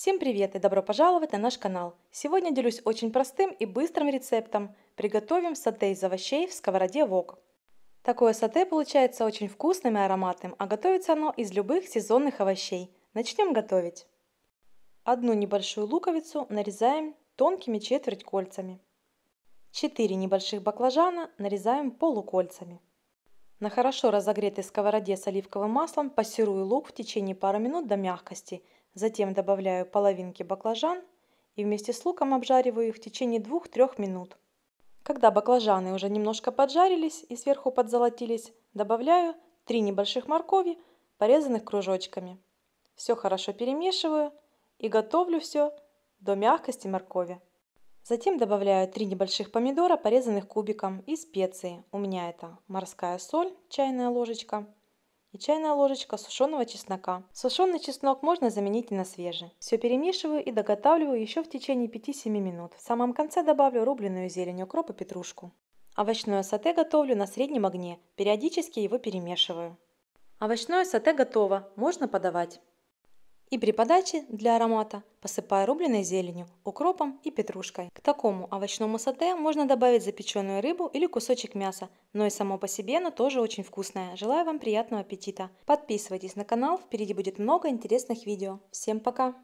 Всем привет и добро пожаловать на наш канал! Сегодня делюсь очень простым и быстрым рецептом. Приготовим сатэ из овощей в сковороде вок. Такое сатэ получается очень вкусным и ароматным, а готовится оно из любых сезонных овощей. Начнем готовить. Одну небольшую луковицу нарезаем тонкими четверть кольцами. 4 небольших баклажана нарезаем полукольцами. На хорошо разогретой сковороде с оливковым маслом пассирую лук в течение пары минут до мягкости – Затем добавляю половинки баклажан и вместе с луком обжариваю их в течение 2-3 минут. Когда баклажаны уже немножко поджарились и сверху подзолотились, добавляю 3 небольших моркови, порезанных кружочками. Все хорошо перемешиваю и готовлю все до мягкости моркови. Затем добавляю 3 небольших помидора, порезанных кубиком, и специи. У меня это морская соль, чайная ложечка, и чайная ложечка сушеного чеснока. Сушеный чеснок можно заменить и на свежий. Все перемешиваю и доготавливаю еще в течение 5-7 минут. В самом конце добавлю рубленую зелень, укроп и петрушку. Овощное сате готовлю на среднем огне, периодически его перемешиваю. Овощное сате готово, можно подавать. И при подаче для аромата посыпаю рубленой зеленью, укропом и петрушкой. К такому овощному сате можно добавить запеченную рыбу или кусочек мяса, но и само по себе оно тоже очень вкусное. Желаю вам приятного аппетита! Подписывайтесь на канал, впереди будет много интересных видео. Всем пока!